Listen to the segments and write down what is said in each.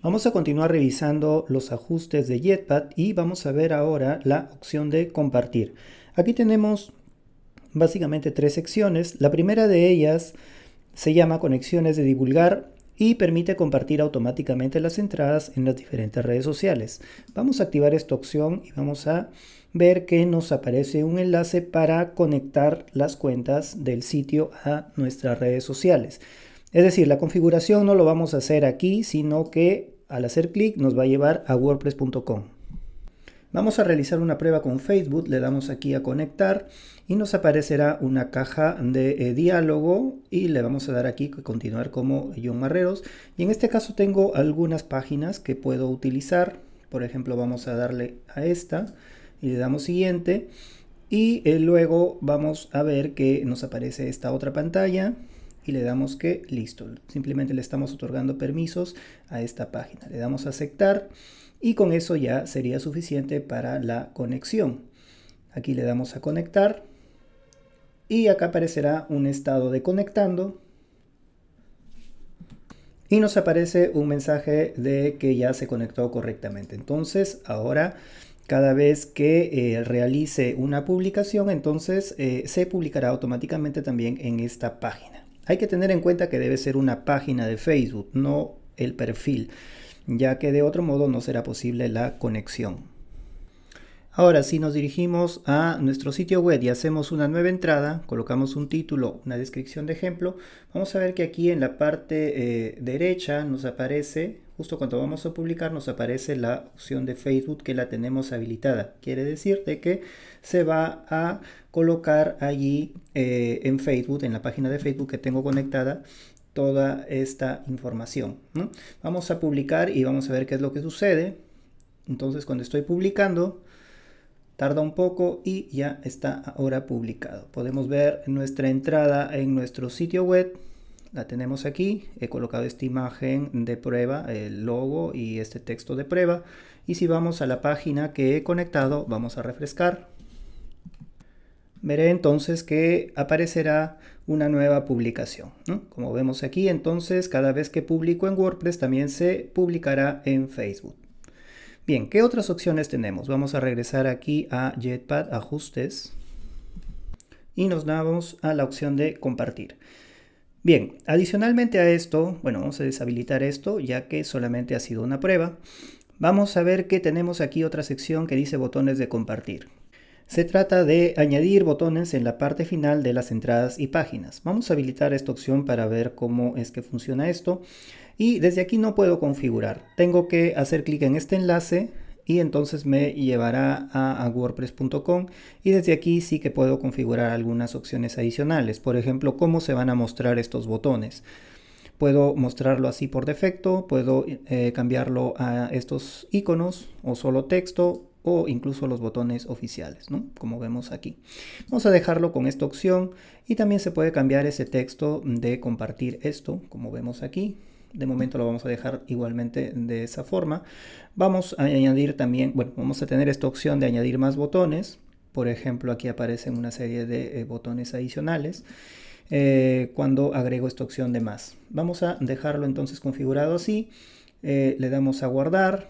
Vamos a continuar revisando los ajustes de Jetpad y vamos a ver ahora la opción de compartir. Aquí tenemos básicamente tres secciones. La primera de ellas se llama conexiones de divulgar y permite compartir automáticamente las entradas en las diferentes redes sociales. Vamos a activar esta opción y vamos a ver que nos aparece un enlace para conectar las cuentas del sitio a nuestras redes sociales. Es decir, la configuración no lo vamos a hacer aquí, sino que al hacer clic nos va a llevar a wordpress.com. Vamos a realizar una prueba con Facebook, le damos aquí a conectar y nos aparecerá una caja de eh, diálogo y le vamos a dar aquí continuar como John Marreros. Y en este caso tengo algunas páginas que puedo utilizar. Por ejemplo, vamos a darle a esta y le damos siguiente. Y eh, luego vamos a ver que nos aparece esta otra pantalla y le damos que listo. Simplemente le estamos otorgando permisos a esta página. Le damos a aceptar y con eso ya sería suficiente para la conexión. Aquí le damos a conectar y acá aparecerá un estado de conectando y nos aparece un mensaje de que ya se conectó correctamente. Entonces ahora cada vez que eh, realice una publicación entonces eh, se publicará automáticamente también en esta página. Hay que tener en cuenta que debe ser una página de Facebook, no el perfil, ya que de otro modo no será posible la conexión. Ahora, si nos dirigimos a nuestro sitio web y hacemos una nueva entrada, colocamos un título, una descripción de ejemplo, vamos a ver que aquí en la parte eh, derecha nos aparece, justo cuando vamos a publicar, nos aparece la opción de Facebook que la tenemos habilitada. Quiere decir que se va a colocar allí eh, en Facebook, en la página de Facebook que tengo conectada, toda esta información. Vamos a publicar y vamos a ver qué es lo que sucede. Entonces, cuando estoy publicando, tarda un poco y ya está ahora publicado. Podemos ver nuestra entrada en nuestro sitio web. La tenemos aquí, he colocado esta imagen de prueba, el logo y este texto de prueba. Y si vamos a la página que he conectado, vamos a refrescar. Veré entonces que aparecerá una nueva publicación. Como vemos aquí, entonces cada vez que publico en WordPress también se publicará en Facebook. Bien, ¿qué otras opciones tenemos? Vamos a regresar aquí a JetPad Ajustes y nos damos a la opción de compartir. Bien, adicionalmente a esto, bueno, vamos a deshabilitar esto ya que solamente ha sido una prueba. Vamos a ver que tenemos aquí otra sección que dice botones de compartir. Se trata de añadir botones en la parte final de las entradas y páginas. Vamos a habilitar esta opción para ver cómo es que funciona esto. Y desde aquí no puedo configurar. Tengo que hacer clic en este enlace y entonces me llevará a, wordpress.com y desde aquí sí que puedo configurar algunas opciones adicionales. Por ejemplo, cómo se van a mostrar estos botones puedo mostrarlo así por defecto, puedo eh, cambiarlo a estos iconos o solo texto, o incluso los botones oficiales, ¿no? como vemos aquí. Vamos a dejarlo con esta opción y también se puede cambiar ese texto de compartir esto, como vemos aquí. De momento lo vamos a dejar igualmente de esa forma. Vamos a añadir también, bueno, vamos a tener esta opción de añadir más botones. Por ejemplo, aquí aparecen una serie de eh, botones adicionales. Eh, cuando agrego esta opción de más. Vamos a dejarlo entonces configurado así. Eh, le damos a guardar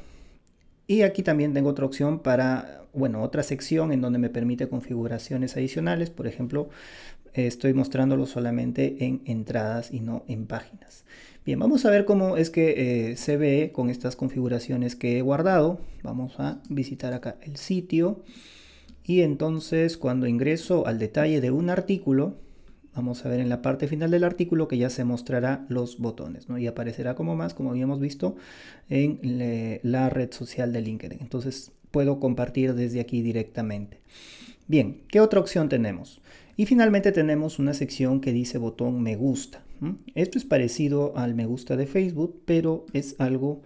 y aquí también tengo otra opción para, bueno, otra sección en donde me permite configuraciones adicionales. Por ejemplo, eh, estoy mostrándolo solamente en entradas y no en páginas. Bien, vamos a ver cómo es que eh, se ve con estas configuraciones que he guardado. Vamos a visitar acá el sitio. Y entonces cuando ingreso al detalle de un artículo, Vamos a ver en la parte final del artículo que ya se mostrará los botones, Y aparecerá como más, como habíamos visto, en la red social de LinkedIn. Entonces puedo compartir desde aquí directamente. Bien, ¿qué otra opción tenemos? Y finalmente tenemos una sección que dice botón me gusta. Esto es parecido al me gusta de Facebook, pero es algo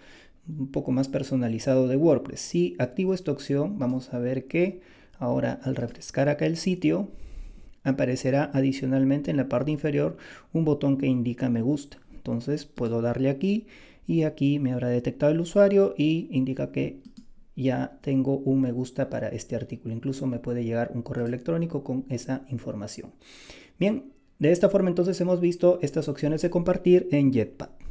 un poco más personalizado de WordPress. Si activo esta opción, vamos a ver que ahora al refrescar acá el sitio, aparecerá adicionalmente en la parte inferior un botón que indica me gusta. Entonces puedo darle aquí y aquí me habrá detectado el usuario y indica que ya tengo un me gusta para este artículo. Incluso me puede llegar un correo electrónico con esa información. Bien, de esta forma entonces hemos visto estas opciones de compartir en Jetpack.